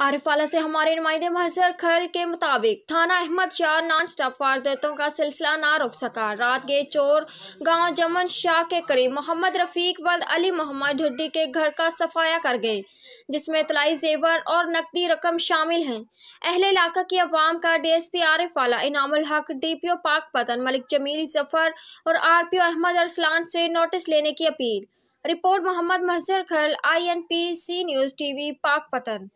आरिफाला से हमारे नुमाइंदे महजर खल के मुताबिक थाना अहमद शाह नॉन स्टॉप वारदातों का सिलसिला ना रोक सका रात गए चोर गांव जमन शाह के करीब मोहम्मद रफीक वल्द अली मोहम्मद ढड्डी के घर का सफाया कर गए जिसमें तलाई जेवर और नकदी रकम शामिल हैं अहले इलाका की अवाम का डी एस पी आरिफ आला इनामुल हक डी पी ओ पाक पतन मलिक जमील जफर और R P O Ahmad Arsalan से नोटिस लेने की अपील रिपोर्ट मोहम्मद महजर खल I N P C news T V पाक पतन